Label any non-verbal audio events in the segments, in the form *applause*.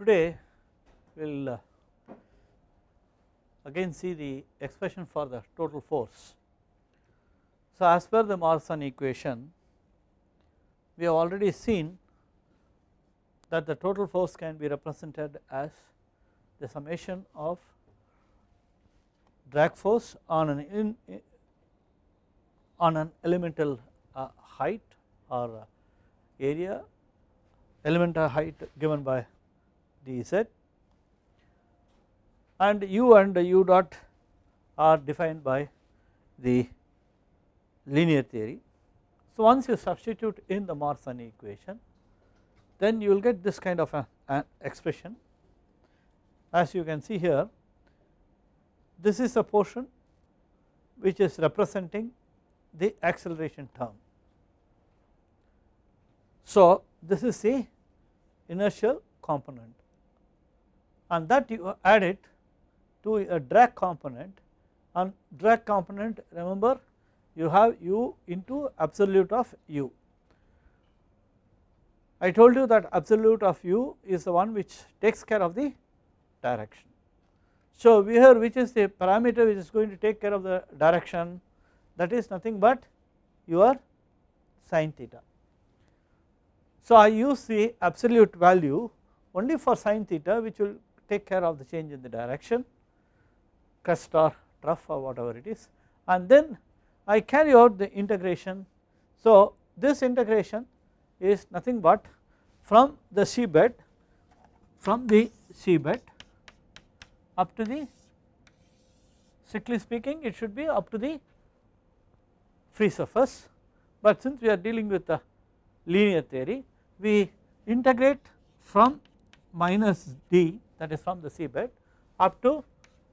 Today we will uh, again see the expression for the total force. So as per the Marsan equation we have already seen that the total force can be represented as the summation of drag force on an in, on an elemental uh, height or uh, area elemental height given by dz and u and u dot are defined by the linear theory. So once you substitute in the Marsan equation then you will get this kind of a, an expression as you can see here this is a portion which is representing the acceleration term. So this is the inertial component and that you add it to a drag component and drag component remember you have u into absolute of u. I told you that absolute of u is the one which takes care of the direction. So here which is the parameter which is going to take care of the direction that is nothing but your sine theta. So I use the absolute value only for sine theta which will take care of the change in the direction crest or trough or whatever it is and then I carry out the integration. So this integration is nothing but from the seabed from the seabed up to the strictly speaking it should be up to the free surface but since we are dealing with the linear theory we integrate from minus d that is from the seabed up to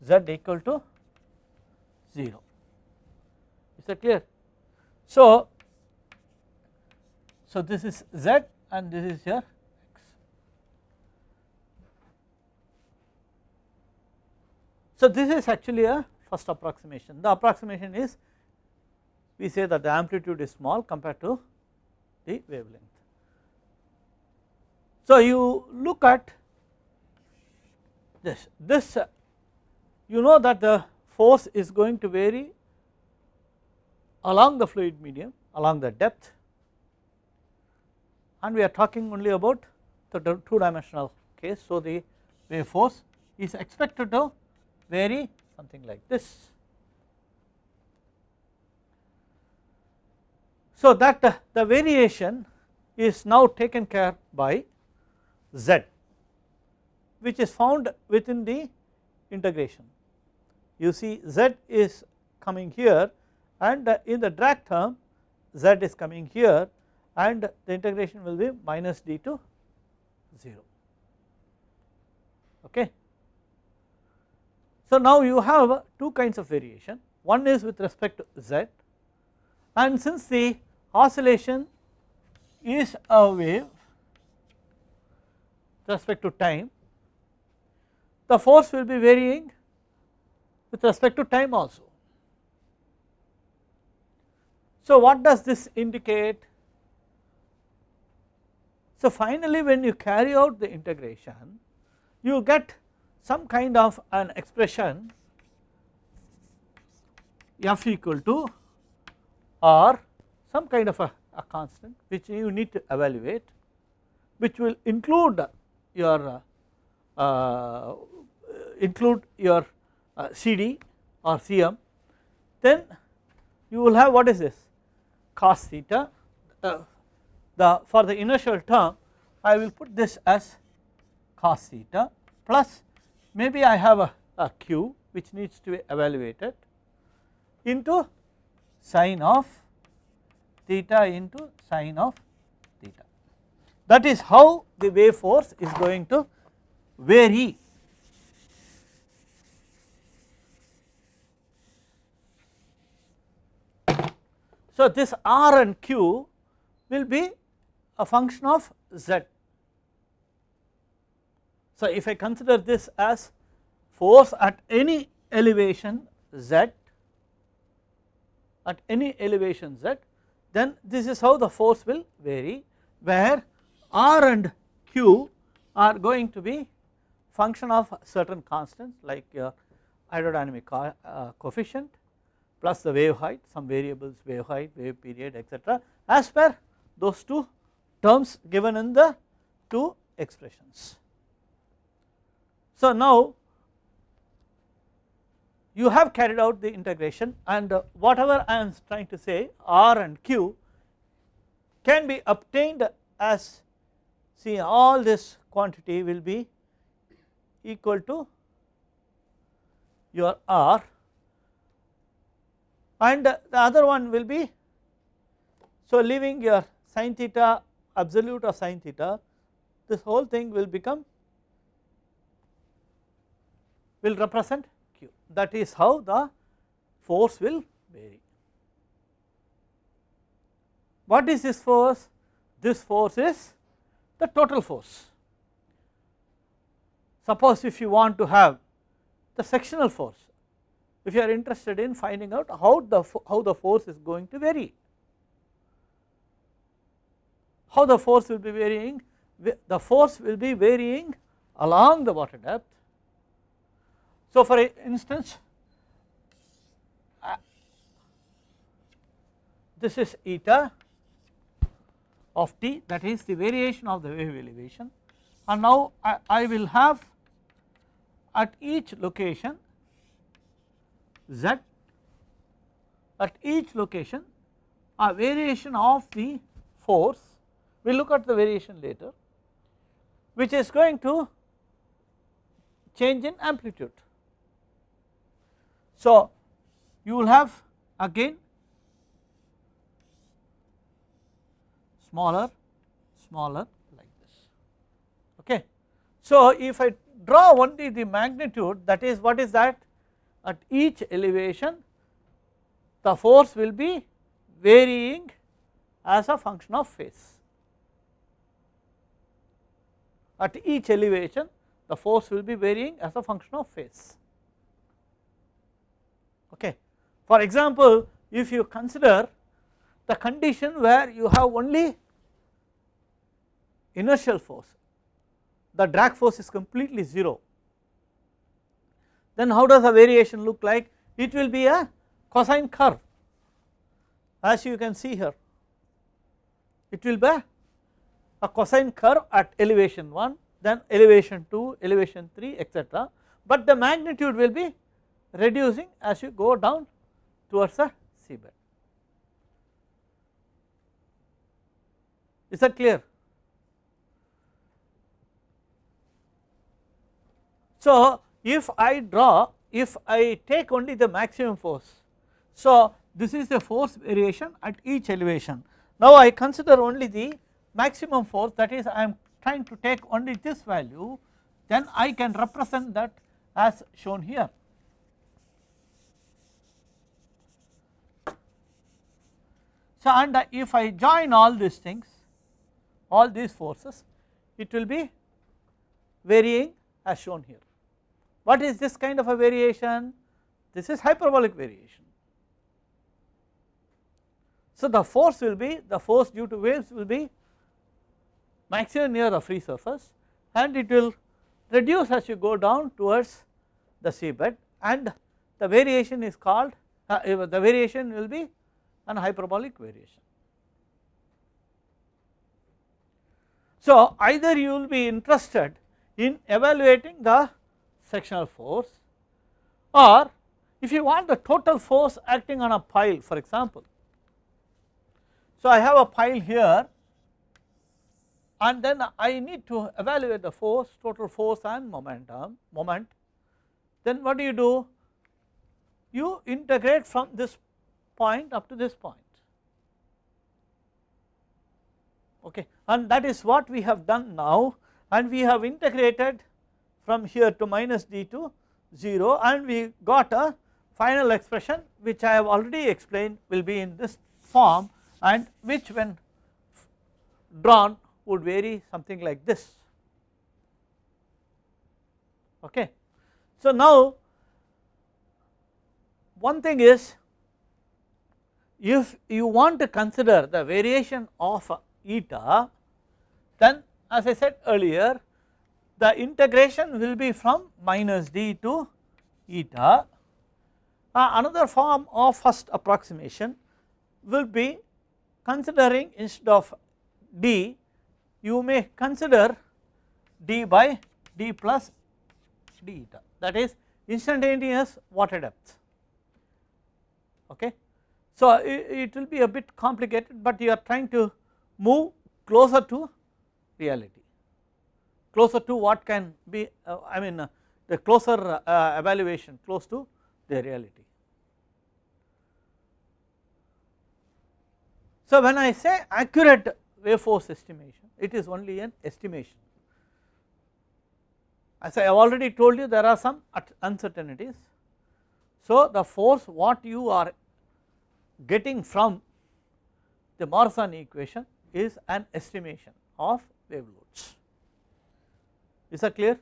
z equal to 0 is that clear. So, so this is z and this is your x. So this is actually a first approximation the approximation is we say that the amplitude is small compared to the wavelength. So you look at this. This uh, you know that the force is going to vary along the fluid medium along the depth and we are talking only about the two dimensional case. So, the wave force is expected to vary something like this. So, that uh, the variation is now taken care by z which is found within the integration. You see z is coming here and in the drag term z is coming here and the integration will be minus d to 0 okay. So now you have two kinds of variation one is with respect to z and since the oscillation is a wave with respect to time the force will be varying with respect to time also. So what does this indicate? So finally when you carry out the integration you get some kind of an expression f equal to or some kind of a, a constant which you need to evaluate which will include your uh, uh, include your uh, CD or CM then you will have what is this cos theta uh, the for the inertial term I will put this as cos theta plus maybe I have a, a q which needs to be evaluated into sine of theta into sine of theta that is how the wave force is going to where he So, this R and Q will be a function of Z. So, if I consider this as force at any elevation Z, at any elevation Z, then this is how the force will vary where R and Q are going to be function of certain constants like uh, hydrodynamic co uh, coefficient plus the wave height some variables wave height wave period etc as per those two terms given in the two expressions. So now you have carried out the integration and uh, whatever I am trying to say R and Q can be obtained as see all this quantity will be equal to your R and the other one will be so leaving your sin theta absolute of sin theta this whole thing will become will represent q that is how the force will vary. What is this force? This force is the total force Suppose if you want to have the sectional force, if you are interested in finding out how the, how the force is going to vary, how the force will be varying, the force will be varying along the water depth. So for instance, uh, this is eta of t that is the variation of the wave elevation and now I, I will have at each location z at each location a variation of the force we will look at the variation later which is going to change in amplitude. So, you will have again smaller smaller like this okay. So, if I draw only the magnitude that is what is that at each elevation the force will be varying as a function of phase. At each elevation the force will be varying as a function of phase. Okay. For example, if you consider the condition where you have only inertial force the drag force is completely 0 then how does the variation look like it will be a cosine curve as you can see here it will be a cosine curve at elevation 1 then elevation 2 elevation 3 etc but the magnitude will be reducing as you go down towards the seabed is that clear So, if I draw if I take only the maximum force. So, this is the force variation at each elevation. Now, I consider only the maximum force that is I am trying to take only this value then I can represent that as shown here. So, and if I join all these things all these forces it will be varying as shown here. What is this kind of a variation? This is hyperbolic variation. So the force will be the force due to waves will be maximum near the free surface and it will reduce as you go down towards the seabed and the variation is called uh, uh the variation will be an hyperbolic variation. So either you will be interested in evaluating the sectional force or if you want the total force acting on a pile for example. So, I have a pile here and then I need to evaluate the force, total force and momentum, moment. Then what do you do? You integrate from this point up to this point, okay. And that is what we have done now and we have integrated from here to minus d to 0 and we got a final expression which I have already explained will be in this form and which when drawn would vary something like this okay. So now one thing is if you want to consider the variation of eta then as I said earlier the integration will be from minus d to eta. Uh, another form of first approximation will be considering instead of d you may consider d by d plus d eta that is instantaneous water depth okay. So it, it will be a bit complicated but you are trying to move closer to reality closer to what can be uh, I mean uh, the closer uh, evaluation close to the reality. So when I say accurate wave force estimation it is only an estimation. As I have already told you there are some uncertainties. So the force what you are getting from the Morrison equation is an estimation of wave loads is that clear?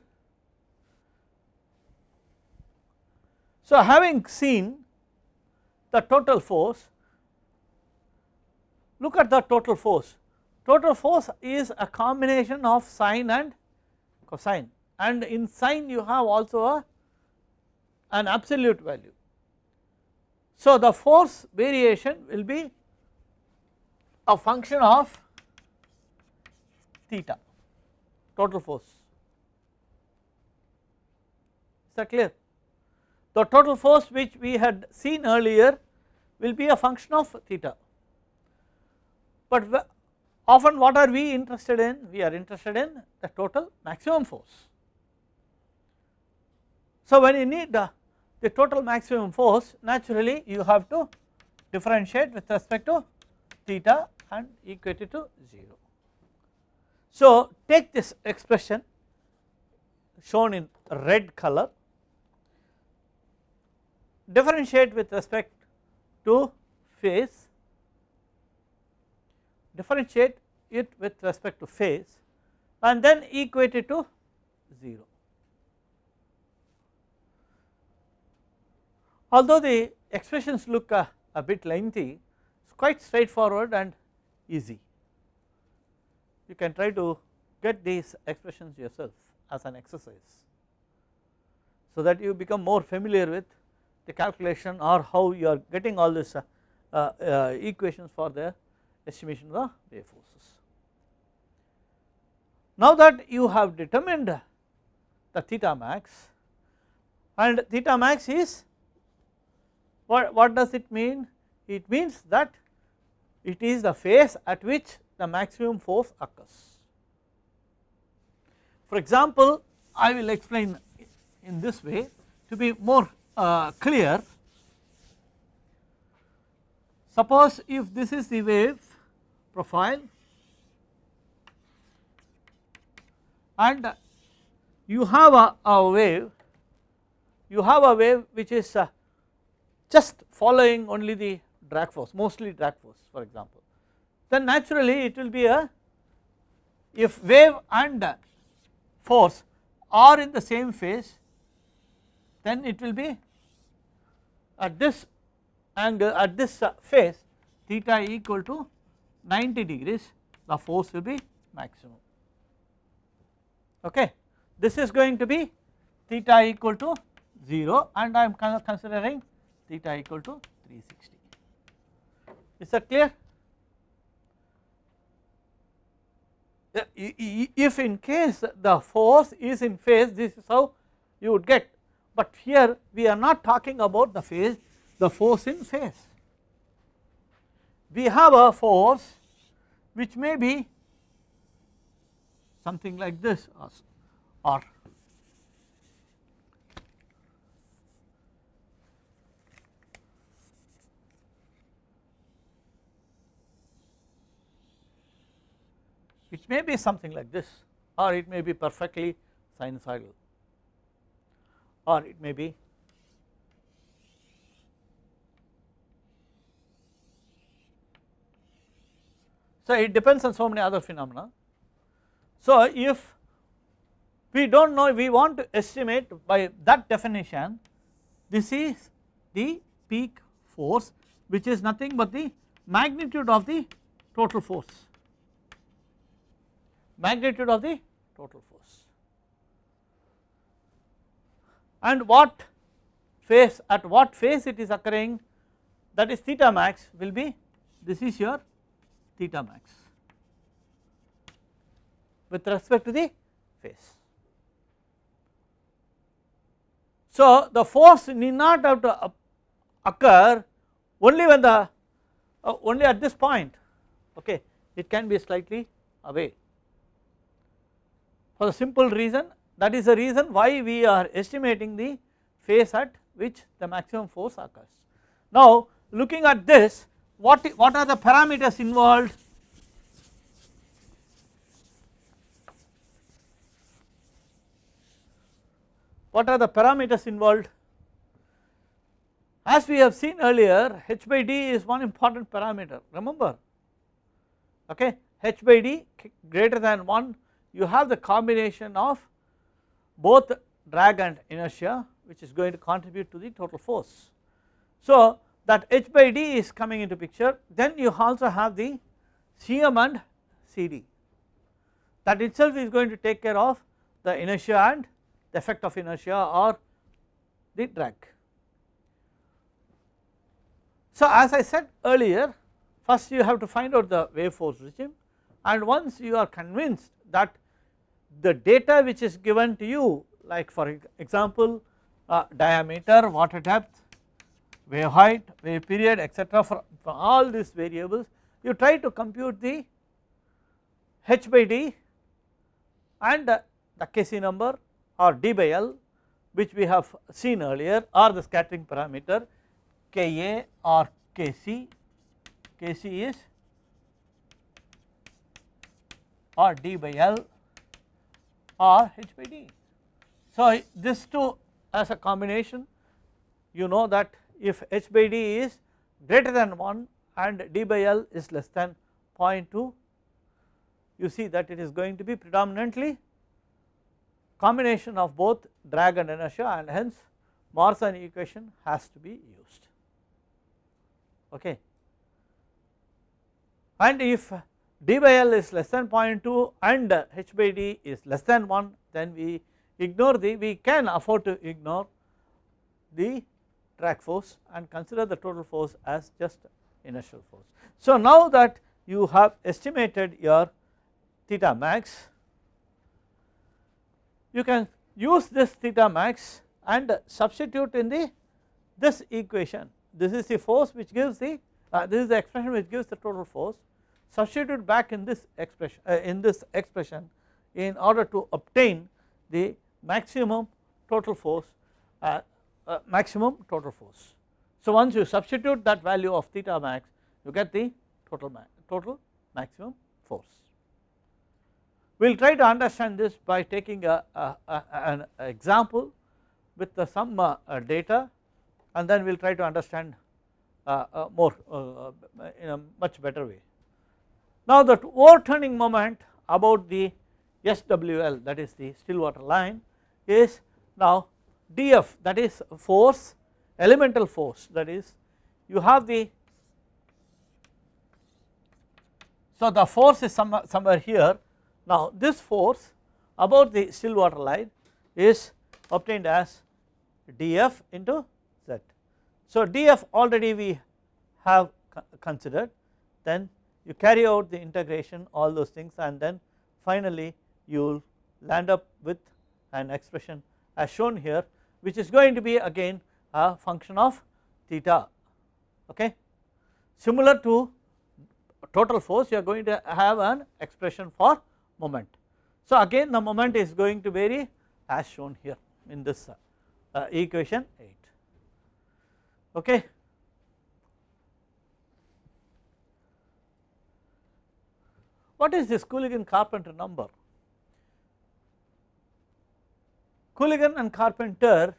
So having seen the total force, look at the total force. Total force is a combination of sine and cosine and in sine you have also a, an absolute value. So the force variation will be a function of theta, total force that clear? The total force which we had seen earlier will be a function of theta but often what are we interested in? We are interested in the total maximum force. So when you need the, the total maximum force naturally you have to differentiate with respect to theta and equate it to 0. So take this expression shown in red color differentiate with respect to phase, differentiate it with respect to phase and then equate it to 0. Although the expressions look a, a bit lengthy, it is quite straightforward and easy. You can try to get these expressions yourself as an exercise so that you become more familiar with the calculation or how you are getting all these uh, uh, uh, equations for the estimation of the wave forces. Now that you have determined the theta max and theta max is what, what does it mean? It means that it is the phase at which the maximum force occurs. For example, I will explain in this way to be more uh, clear, suppose if this is the wave profile and you have a, a wave, you have a wave which is uh, just following only the drag force, mostly drag force for example, then naturally it will be a if wave and force are in the same phase then it will be at this angle at this phase, theta equal to 90 degrees the force will be maximum okay. This is going to be theta equal to 0 and I am considering theta equal to 360 is that clear? Uh, if in case the force is in phase this is how you would get but here we are not talking about the phase the force in phase we have a force which may be something like this or which may be something like this or it may be perfectly sinusoidal or it may be So, it depends on so many other phenomena. So, if we do not know we want to estimate by that definition this is the peak force which is nothing but the magnitude of the total force magnitude of the total force. and what phase at what phase it is occurring that is theta max will be this is your theta max with respect to the phase. So the force need not have to occur only when the uh, only at this point okay it can be slightly away for the simple reason that is the reason why we are estimating the phase at which the maximum force occurs. Now looking at this what, what are the parameters involved what are the parameters involved as we have seen earlier h by d is one important parameter remember okay h by d greater than 1 you have the combination of both drag and inertia which is going to contribute to the total force. So that h by d is coming into picture then you also have the CM and CD that itself is going to take care of the inertia and the effect of inertia or the drag. So as I said earlier first you have to find out the wave force regime and once you are convinced that the data which is given to you like for example uh, diameter, water depth, wave height, wave period etc. For, for all these variables you try to compute the h by d and uh, the, the Kc number or d by l which we have seen earlier or the scattering parameter Ka or Kc, Kc is or d by l or h by d. So, this two as a combination you know that if h by d is greater than 1 and d by l is less than 0.2 you see that it is going to be predominantly combination of both drag and inertia and hence Marsan equation has to be used okay and if d by L is less than 0.2 and h by d is less than 1 then we ignore the we can afford to ignore the drag force and consider the total force as just inertial force. So now that you have estimated your theta max you can use this theta max and substitute in the this equation this is the force which gives the uh, this is the expression which gives the total force substitute back in this expression uh, in this expression in order to obtain the maximum total force uh, uh, maximum total force. So once you substitute that value of theta max you get the total ma total maximum force. We will try to understand this by taking a, a, a an example with the, some uh, data and then we will try to understand uh, uh, more uh, in a much better way. Now that overturning moment about the SWL that is the still water line is now dF that is force elemental force that is you have the so the force is somewhere here now this force about the still water line is obtained as dF into Z. So dF already we have considered then you carry out the integration all those things and then finally you will land up with an expression as shown here which is going to be again a function of theta okay. Similar to total force you are going to have an expression for moment. So again the moment is going to vary as shown here in this uh, equation 8 okay. What is this Cooligan-Carpenter number? Cooligan and Carpenter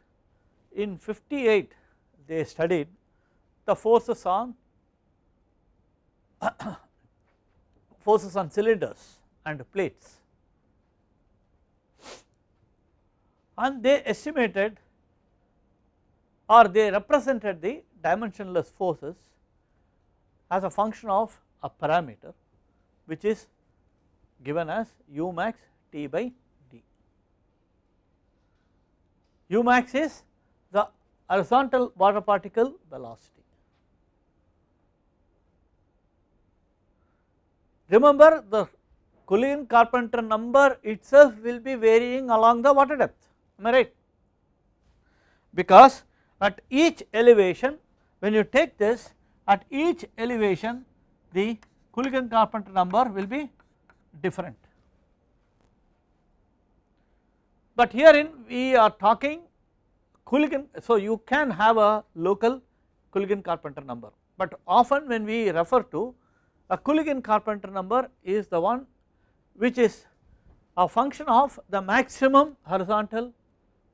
in 58 they studied the forces on *coughs* forces on cylinders and plates and they estimated or they represented the dimensionless forces as a function of a parameter which is given as u max T by D. u max is the horizontal water particle velocity. Remember the Cullinan Carpenter number itself will be varying along the water depth am I right because at each elevation when you take this at each elevation the Hooligan Carpenter number will be different. But herein we are talking so you can have a local Hooligan Carpenter number, but often when we refer to a Hooligan Carpenter number is the one which is a function of the maximum horizontal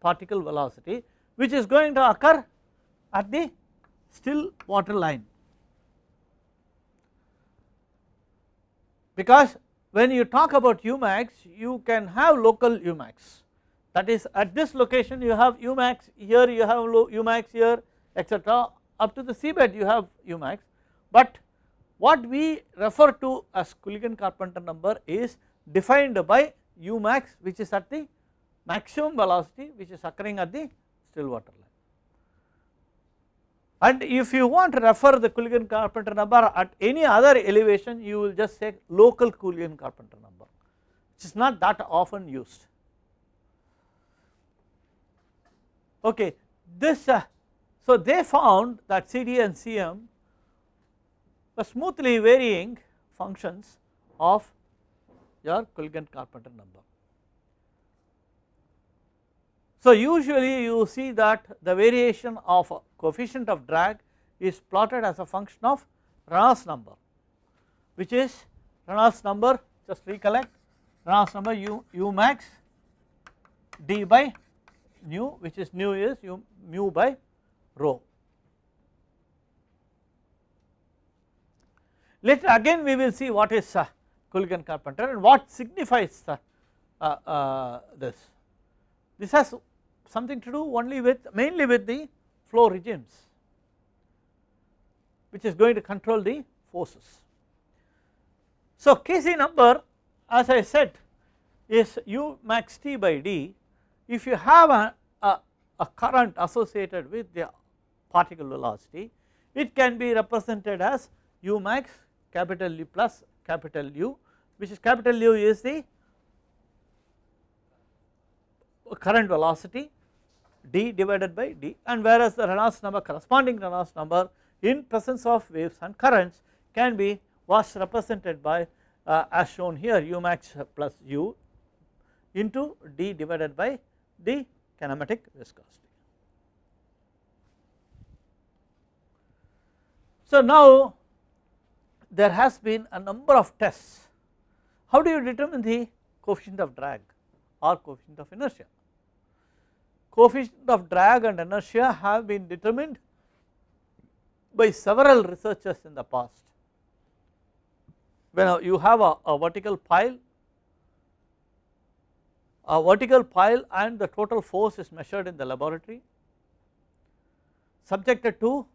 particle velocity which is going to occur at the still water line because when you talk about Umax you can have local Umax that is at this location you have Umax here you have Umax here etc up to the seabed you have Umax but what we refer to as Culligan Carpenter number is defined by Umax which is at the maximum velocity which is occurring at the still water level. And if you want to refer the Coulomb Carpenter number at any other elevation, you will just say local Coulomb Carpenter number, which is not that often used. Okay, this, uh, so they found that CD and CM were smoothly varying functions of your Coulomb Carpenter number. So usually you see that the variation of coefficient of drag is plotted as a function of Reynolds number which is Reynolds number just recollect Reynolds number u, u max d by nu which is nu is u, mu by rho. Later again we will see what is uh, Kulligan Carpenter and what signifies uh, uh, this. This has something to do only with mainly with the flow regimes which is going to control the forces. So Kc number as I said is u max t by d if you have a, a, a current associated with the particle velocity it can be represented as u max capital U plus capital U which is capital U is the current velocity d divided by d and whereas the Reynolds number corresponding Reynolds number in presence of waves and currents can be was represented by uh, as shown here u max plus u into d divided by d kinematic viscosity. So now there has been a number of tests. How do you determine the coefficient of drag or coefficient of inertia? coefficient of drag and inertia have been determined by several researchers in the past. When you have a, a vertical pile, a vertical pile and the total force is measured in the laboratory subjected to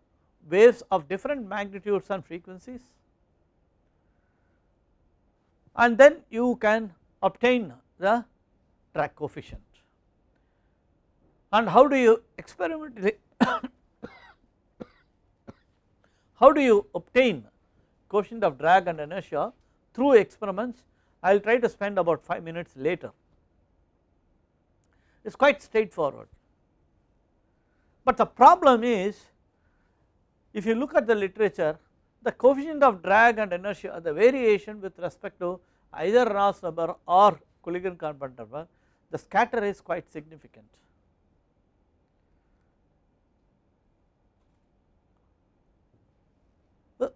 waves of different magnitudes and frequencies and then you can obtain the drag coefficient and how do you experimentally *coughs* how do you obtain quotient of drag and inertia through experiments I will try to spend about 5 minutes later it is quite straightforward. But the problem is if you look at the literature the coefficient of drag and inertia the variation with respect to either Ross number or Kulligan Carpenter number the scatter is quite significant.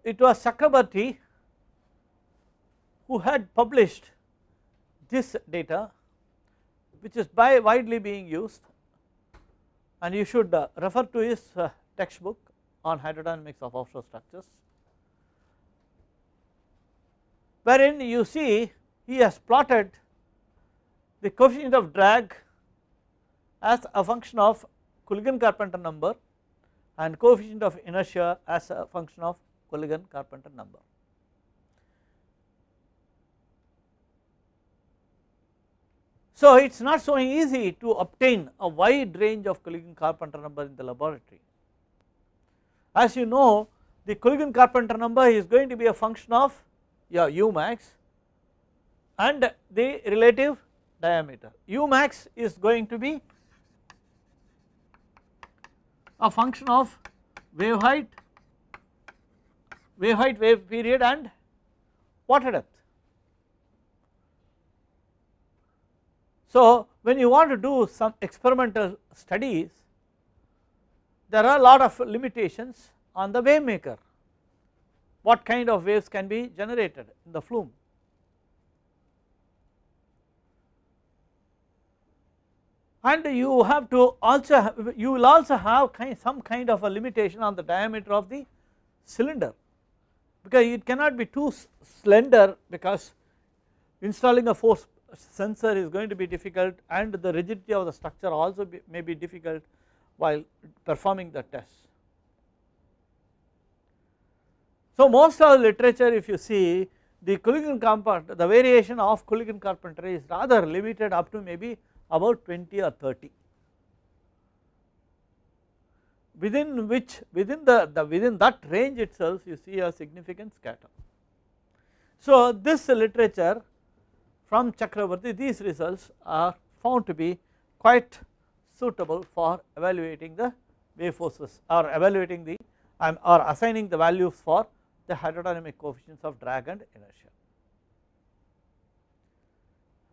it was Chakrabarti who had published this data which is by widely being used and you should uh, refer to his uh, textbook on hydrodynamics of offshore structures wherein you see he has plotted the coefficient of drag as a function of Kulligan-Carpenter number and coefficient of inertia as a function of polygon Carpenter number. So, it is not so easy to obtain a wide range of collision Carpenter number in the laboratory. As you know the collision Carpenter number is going to be a function of your max and the relative diameter. U max is going to be a function of wave height wave height, wave period and water depth. So when you want to do some experimental studies there are a lot of limitations on the wave maker what kind of waves can be generated in the flume. And you have to also you will also have kind some kind of a limitation on the diameter of the cylinder because it cannot be too slender because installing a force sensor is going to be difficult and the rigidity of the structure also be, may be difficult while performing the test. So most of the literature if you see the Culligan compound the variation of Culligan carpentry is rather limited up to maybe about 20 or 30 within which within the, the within that range itself you see a significant scatter. So this literature from Chakravarti these results are found to be quite suitable for evaluating the wave forces or evaluating the um, or assigning the values for the hydrodynamic coefficients of drag and inertia.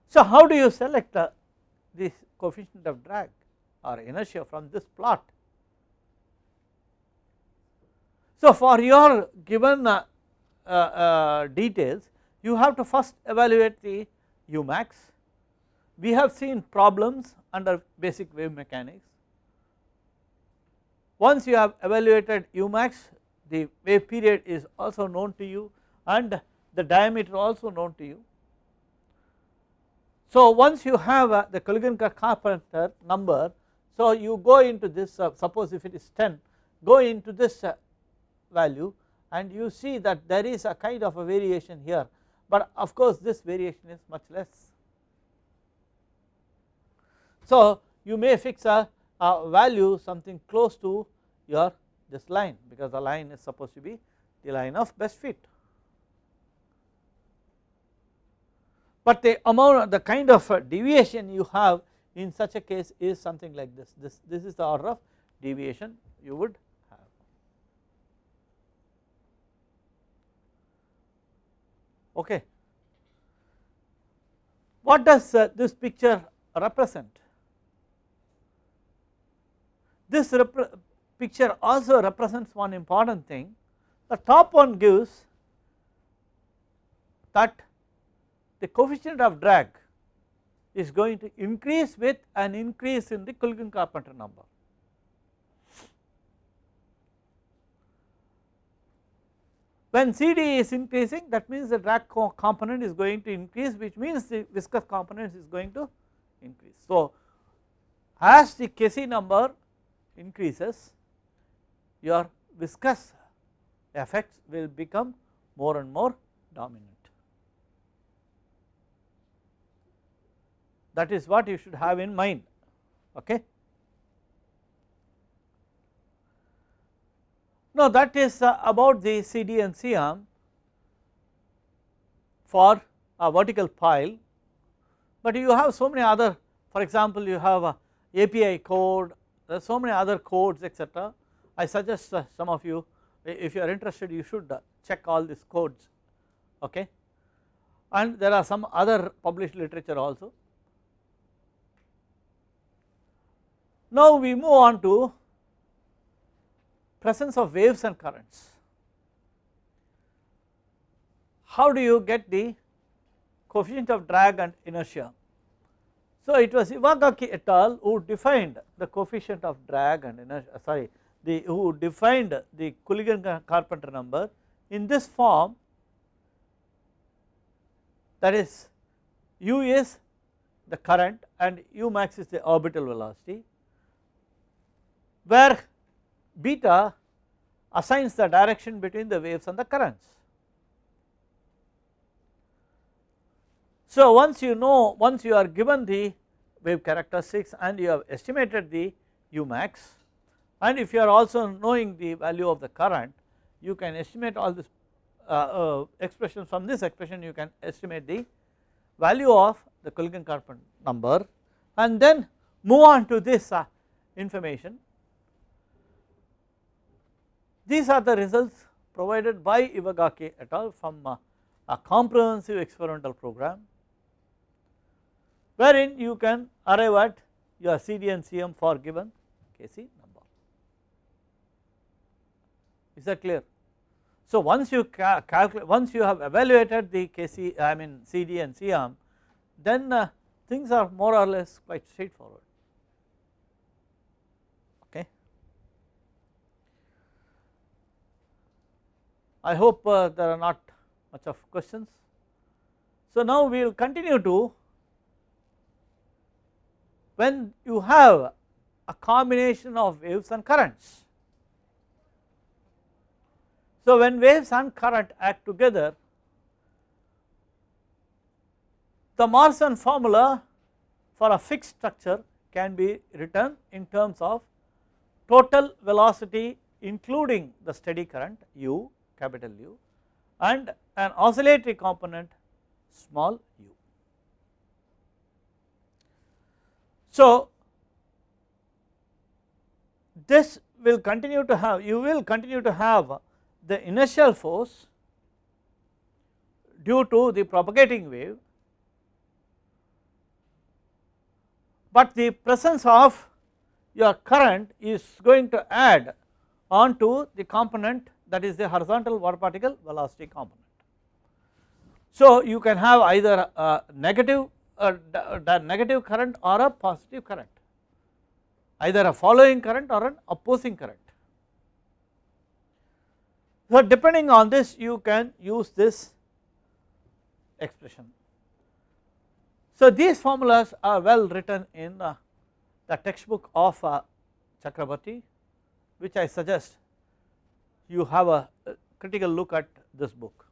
So how do you select the, this coefficient of drag or inertia from this plot so for your given uh, uh, uh, details you have to first evaluate the Umax. We have seen problems under basic wave mechanics. Once you have evaluated Umax the wave period is also known to you and the diameter also known to you. So once you have uh, the Kuligan-Carpenter number so you go into this uh, suppose if it is 10 go into this uh, value and you see that there is a kind of a variation here but of course this variation is much less. So you may fix a, a value something close to your this line because the line is supposed to be the line of best fit. But the amount the kind of deviation you have in such a case is something like this this this is the order of deviation you would okay. What does uh, this picture represent? This repre picture also represents one important thing. The top one gives that the coefficient of drag is going to increase with an increase in the Kulgin Carpenter number. When CD is increasing that means the drag co component is going to increase which means the viscous component is going to increase. So as the Kc number increases your viscous effects will become more and more dominant. That is what you should have in mind okay. Now, that is uh, about the CD and C arm uh, for a vertical pile, but you have so many other for example, you have uh, a API code, there are so many other codes etc. I suggest some of you if you are interested you should check all these codes okay and there are some other published literature also. Now we move on to presence of waves and currents. How do you get the coefficient of drag and inertia? So it was Iwagaki et al who defined the coefficient of drag and inertia sorry the who defined the Culligan-Carpenter number in this form that is u is the current and u max is the orbital velocity where beta assigns the direction between the waves and the currents. So once you know once you are given the wave characteristics and you have estimated the u max and if you are also knowing the value of the current you can estimate all this uh, uh, expression from this expression you can estimate the value of the Kulgan-Carpenter number and then move on to this uh, information these are the results provided by Iwagaki et al from a, a comprehensive experimental program wherein you can arrive at your CD and CM for given KC number. Is that clear? So once you calculate, once you have evaluated the KC, I mean CD and CM, then uh, things are more or less quite straightforward. I hope uh, there are not much of questions. So now we will continue to when you have a combination of waves and currents. So when waves and current act together the Marson formula for a fixed structure can be written in terms of total velocity including the steady current u capital U and an oscillatory component small u. So this will continue to have you will continue to have the inertial force due to the propagating wave but the presence of your current is going to add on to the component that is the horizontal water particle velocity component. So you can have either a negative, a, negative current or a positive current, either a following current or an opposing current. So depending on this you can use this expression. So these formulas are well written in uh, the textbook of uh, Chakrabarti, which I suggest you have a critical look at this book.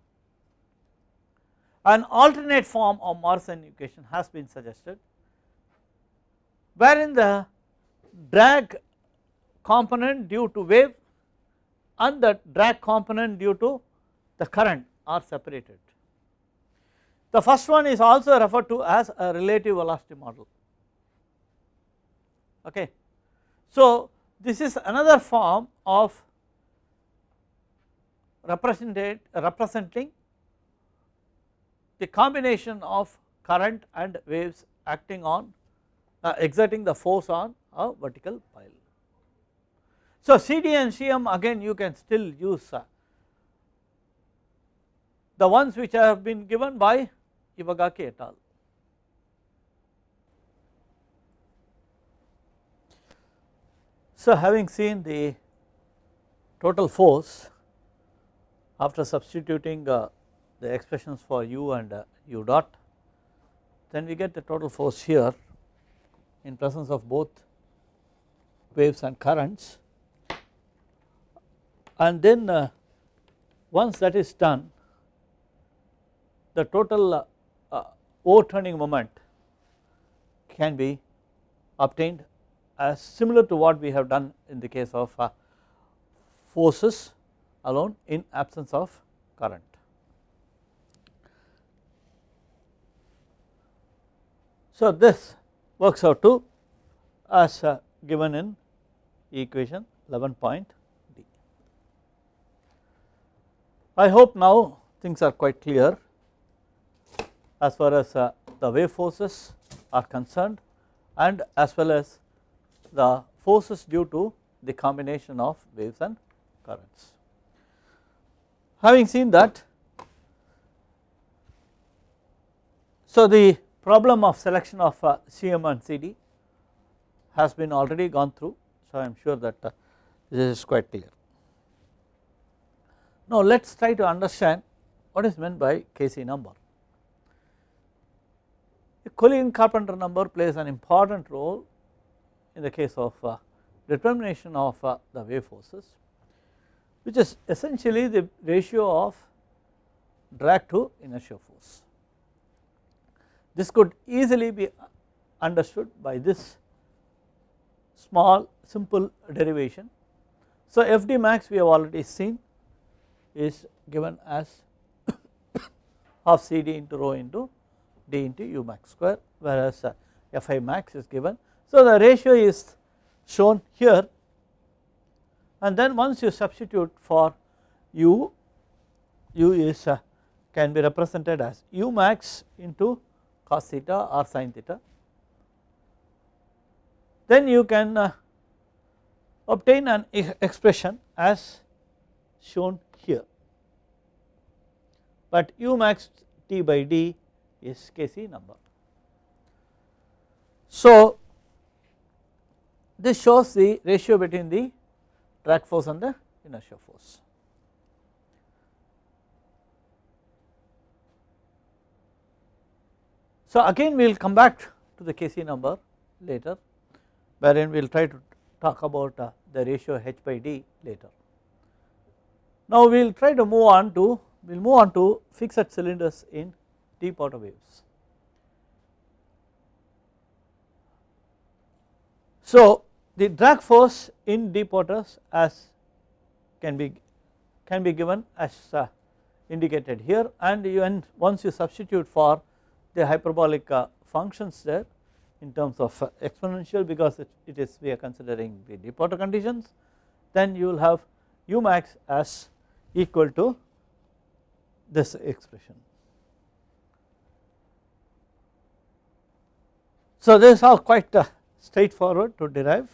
An alternate form of Morrison equation has been suggested wherein the drag component due to wave and the drag component due to the current are separated. The first one is also referred to as a relative velocity model okay. So this is another form of represented representing the combination of current and waves acting on uh, exerting the force on a vertical pile. So CD and CM again you can still use uh, the ones which have been given by Iwagaki et al. So having seen the total force after substituting uh, the expressions for u and uh, u dot then we get the total force here in presence of both waves and currents and then uh, once that is done the total uh, uh, O turning moment can be obtained as similar to what we have done in the case of uh, forces alone in absence of current. So this works out to as uh, given in equation 11 point D. I hope now things are quite clear as far as uh, the wave forces are concerned and as well as the forces due to the combination of waves and currents having seen that so the problem of selection of uh, CM and CD has been already gone through so I am sure that uh, this is quite clear. Now let us try to understand what is meant by Kc number. The Collier Carpenter number plays an important role in the case of uh, determination of uh, the wave forces which is essentially the ratio of drag to inertia force. This could easily be understood by this small simple derivation. So FD max we have already seen is given as *coughs* half CD into rho into D into U max square whereas uh, FI max is given. So the ratio is shown here and then once you substitute for u, u is uh, can be represented as u max into cos theta or sin theta. Then you can uh, obtain an expression as shown here but u max t by d is Kc number. So this shows the ratio between the drag force and the inertia force. So, again we will come back to the Kc number later wherein we will try to talk about uh, the ratio h by d later. Now we will try to move on to we will move on to fixed cylinders in deep water waves. So the drag force in deep waters as can be can be given as uh, indicated here and you and once you substitute for the hyperbolic uh, functions there in terms of uh, exponential because it, it is we are considering the deep water conditions then you will have u max as equal to this expression. So this is all quite uh, straightforward to derive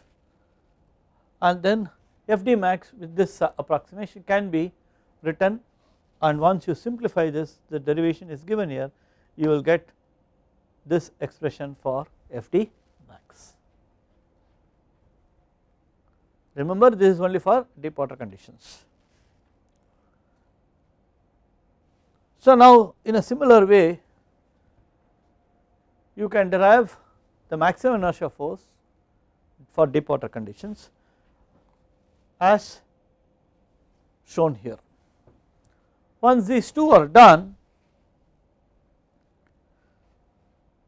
and then FD max with this uh, approximation can be written and once you simplify this the derivation is given here you will get this expression for FD max. Remember this is only for deep water conditions. So now in a similar way you can derive the maximum inertia force for deep water conditions as shown here. Once these two are done,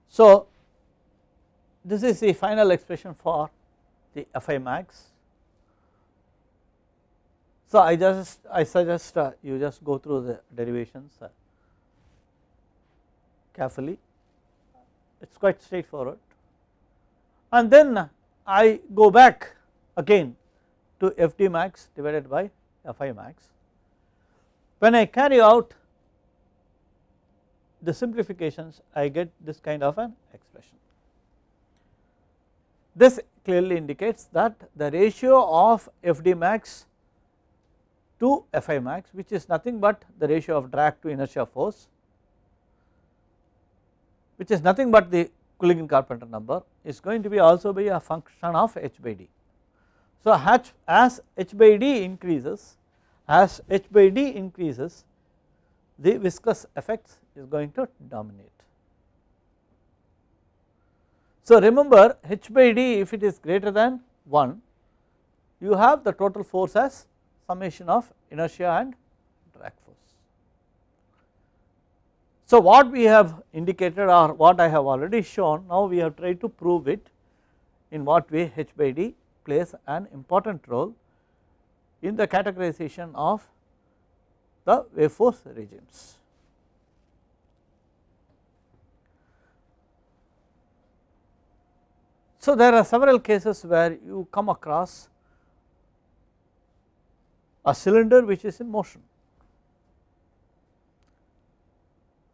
so this is the final expression for the Fi max. So I just I suggest uh, you just go through the derivations uh, carefully. It's quite straightforward, and then I go back again to FD max divided by Fi max. When I carry out the simplifications I get this kind of an expression. This clearly indicates that the ratio of FD max to Fi max which is nothing but the ratio of drag to inertia force which is nothing but the Kulligin Carpenter number is going to be also be a function of h by d. So H, as H by D increases, as H by D increases, the viscous effects is going to dominate. So remember H by D if it is greater than 1, you have the total force as summation of inertia and drag force. So what we have indicated or what I have already shown, now we have tried to prove it in what way H by D plays an important role in the categorization of the wave force regimes. So there are several cases where you come across a cylinder which is in motion.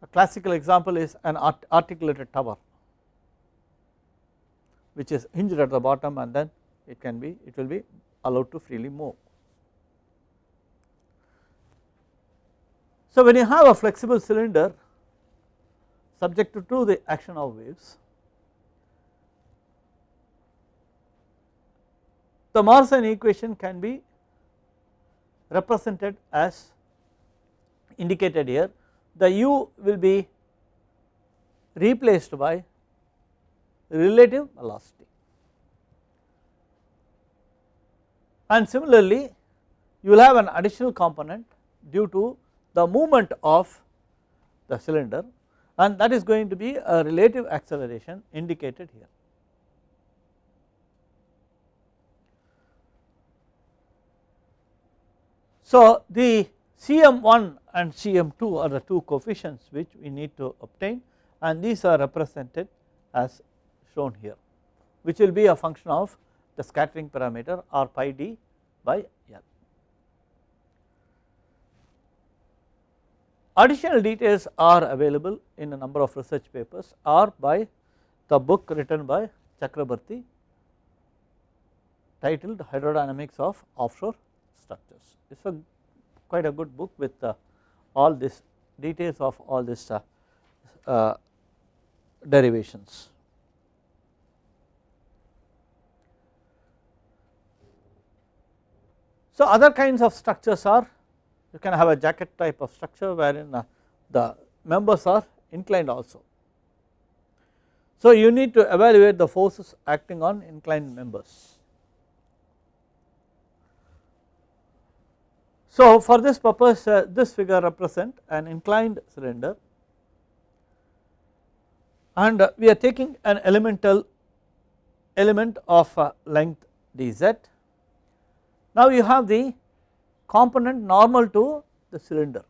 A classical example is an articulated tower which is hinged at the bottom and then it can be it will be allowed to freely move. So when you have a flexible cylinder subjected to the action of waves the Marsan equation can be represented as indicated here the u will be replaced by relative velocity. and similarly you will have an additional component due to the movement of the cylinder and that is going to be a relative acceleration indicated here. So the CM1 and CM2 are the two coefficients which we need to obtain and these are represented as shown here which will be a function of the scattering parameter r pi d by L. Additional details are available in a number of research papers or by the book written by Chakraborty titled Hydrodynamics of Offshore Structures. It is a quite a good book with uh, all this details of all these uh, uh, derivations. So, other kinds of structures are you can have a jacket type of structure wherein uh, the members are inclined also. So, you need to evaluate the forces acting on inclined members. So, for this purpose uh, this figure represent an inclined cylinder and uh, we are taking an elemental element of uh, length dz now you have the component normal to the cylinder.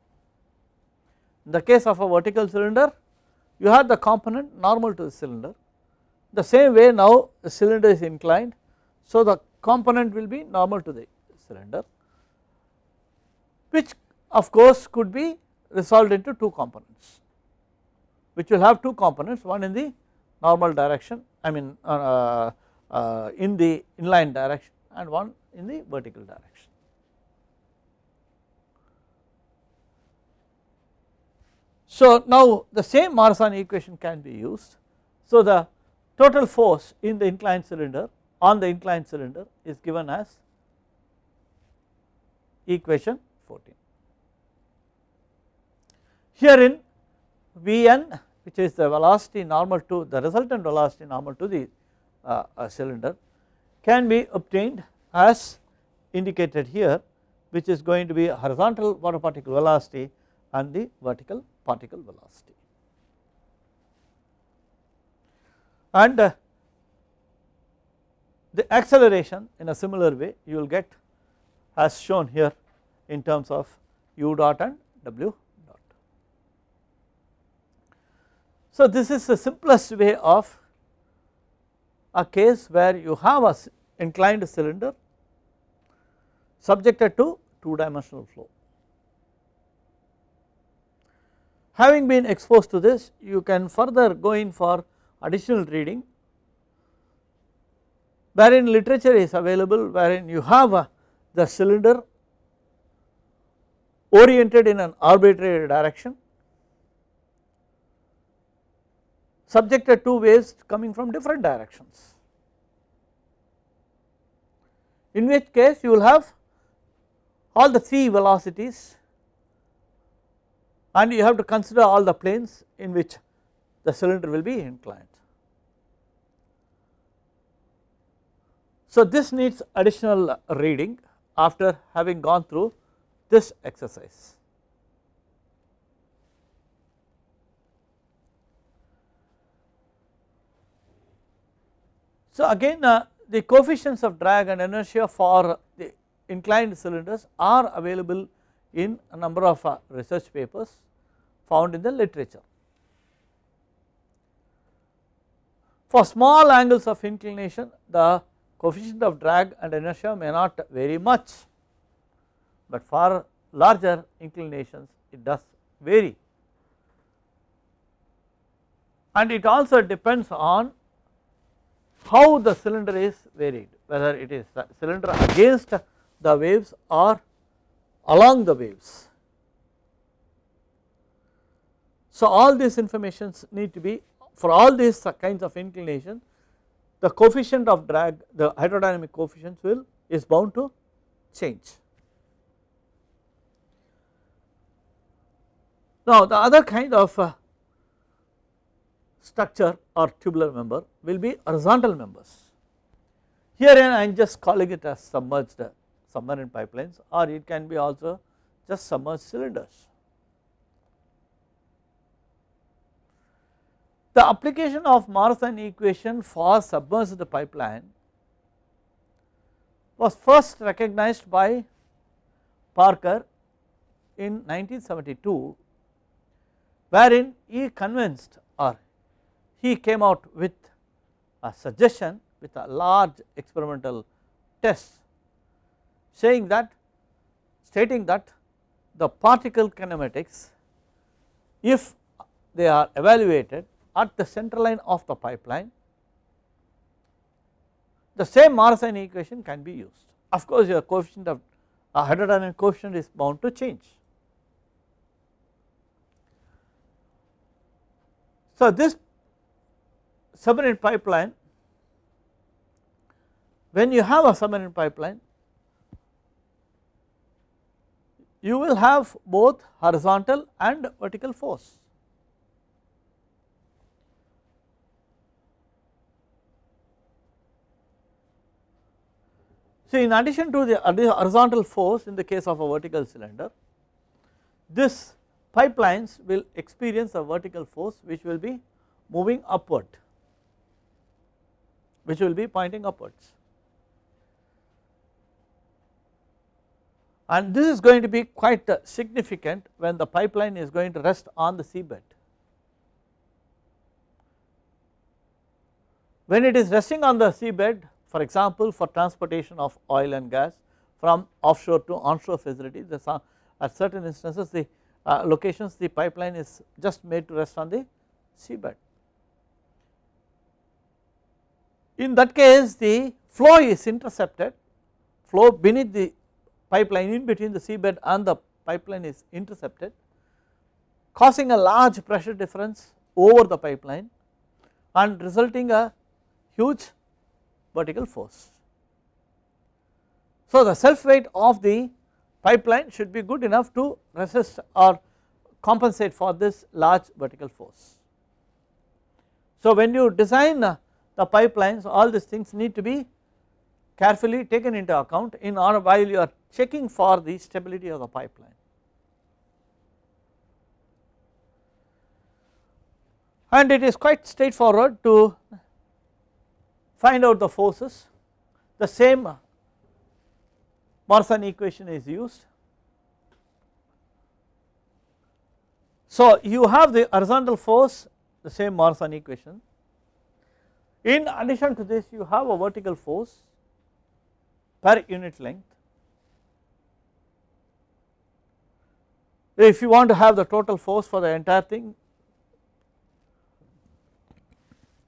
In the case of a vertical cylinder you have the component normal to the cylinder. The same way now the cylinder is inclined so the component will be normal to the cylinder which of course could be resolved into two components which will have two components one in the normal direction I mean uh, uh, uh in the inline direction and one in the vertical direction. So now the same Morrison equation can be used. So the total force in the inclined cylinder on the inclined cylinder is given as equation 14. Herein Vn which is the velocity normal to the resultant velocity normal to the uh, uh, cylinder can be obtained as indicated here which is going to be horizontal water particle velocity and the vertical particle velocity. And uh, the acceleration in a similar way you will get as shown here in terms of u dot and w dot. So this is the simplest way of a case where you have a inclined cylinder subjected to 2 dimensional flow. Having been exposed to this you can further go in for additional reading wherein literature is available wherein you have a, the cylinder oriented in an arbitrary direction subjected to waves coming from different directions in which case you will have all the three velocities and you have to consider all the planes in which the cylinder will be inclined. So this needs additional reading after having gone through this exercise. So again uh, the coefficients of drag and inertia for the inclined cylinders are available in a number of uh, research papers found in the literature. For small angles of inclination the coefficient of drag and inertia may not vary much but for larger inclinations it does vary and it also depends on how the cylinder is varied whether it is cylinder against the waves or along the waves. So, all these informations need to be for all these kinds of inclination the coefficient of drag the hydrodynamic coefficients will is bound to change. Now the other kind of uh, structure or tubular member will be horizontal members. Here I am just calling it as submerged submarine pipelines or it can be also just submerged cylinders. The application of Morrison equation for submerged pipeline was first recognized by Parker in 1972 wherein he convinced or he came out with a suggestion with a large experimental test saying that stating that the particle kinematics if they are evaluated at the center line of the pipeline the same Morrison equation can be used of course your coefficient of a hydrodynamic coefficient is bound to change. So this submarine pipeline when you have a submarine pipeline you will have both horizontal and vertical force. So, in addition to the horizontal force in the case of a vertical cylinder, this pipelines will experience a vertical force which will be moving upward, which will be pointing upwards. and this is going to be quite uh, significant when the pipeline is going to rest on the seabed. When it is resting on the seabed for example for transportation of oil and gas from offshore to onshore facilities at certain instances the uh, locations the pipeline is just made to rest on the seabed. In that case the flow is intercepted flow beneath the pipeline in between the seabed and the pipeline is intercepted causing a large pressure difference over the pipeline and resulting a huge vertical force. So the self weight of the pipeline should be good enough to resist or compensate for this large vertical force. So when you design the pipelines all these things need to be carefully taken into account in or while you are checking for the stability of the pipeline. And it is quite straightforward to find out the forces the same Marsan equation is used. So you have the horizontal force the same Marsan equation in addition to this you have a vertical force per unit length. If you want to have the total force for the entire thing,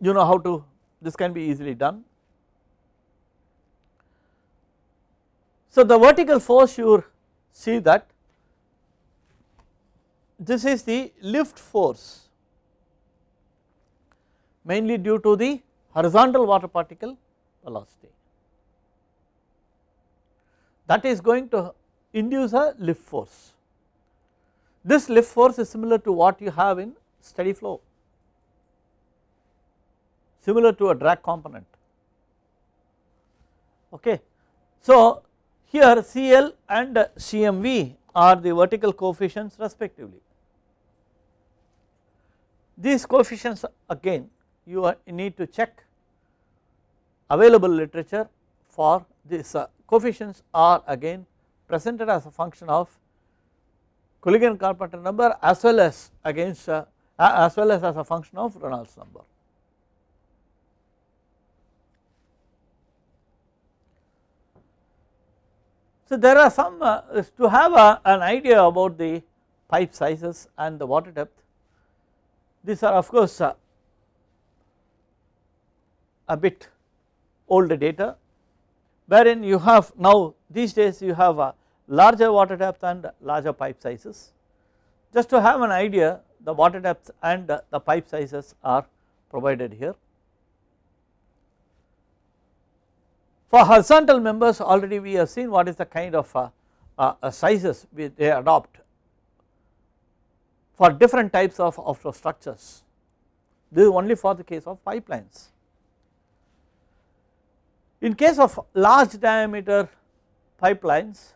you know how to, this can be easily done. So the vertical force you see that this is the lift force mainly due to the horizontal water particle velocity that is going to induce a lift force. This lift force is similar to what you have in steady flow, similar to a drag component okay. So here CL and CMV are the vertical coefficients respectively. These coefficients again you need to check available literature for this uh, coefficients are again presented as a function of Kulligan Carpenter number as well as against uh, as well as as a function of Reynolds number. So there are some uh, to have a, an idea about the pipe sizes and the water depth these are of course uh, a bit older data wherein you have now these days you have a larger water depth and larger pipe sizes. Just to have an idea the water depth and the pipe sizes are provided here. For horizontal members already we have seen what is the kind of uh, uh, uh sizes they adopt for different types of offshore structures. This is only for the case of pipelines. In case of large diameter pipelines,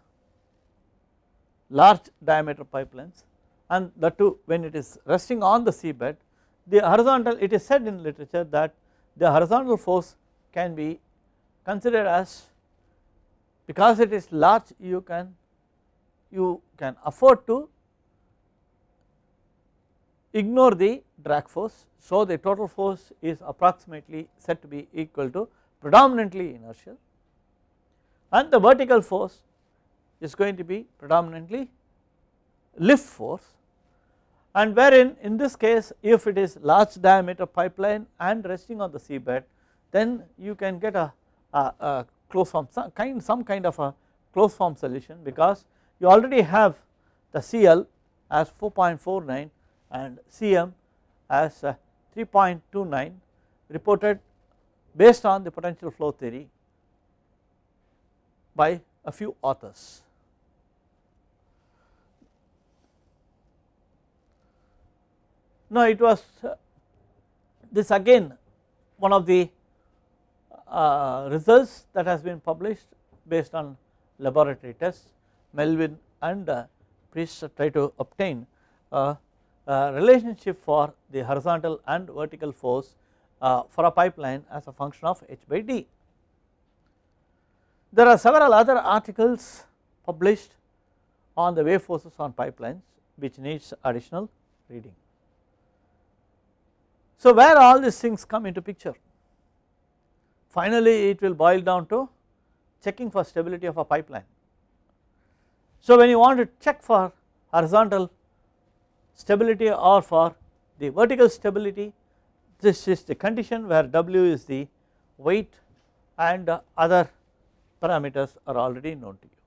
large diameter pipelines and the two when it is resting on the seabed, the horizontal it is said in literature that the horizontal force can be considered as because it is large you can you can afford to ignore the drag force. So, the total force is approximately said to be equal to predominantly inertial and the vertical force is going to be predominantly lift force and wherein in this case if it is large diameter pipeline and resting on the seabed then you can get a, a, a form some kind some kind of a closed form solution because you already have the CL as 4.49 and CM as 3.29 reported based on the potential flow theory by a few authors. Now it was uh, this again one of the uh, results that has been published based on laboratory tests. Melvin and uh, Priest try to obtain a, a relationship for the horizontal and vertical force uh, for a pipeline as a function of h by d. There are several other articles published on the wave forces on pipelines which needs additional reading. So where all these things come into picture? Finally it will boil down to checking for stability of a pipeline. So when you want to check for horizontal stability or for the vertical stability this is the condition where W is the weight and other parameters are already known to you.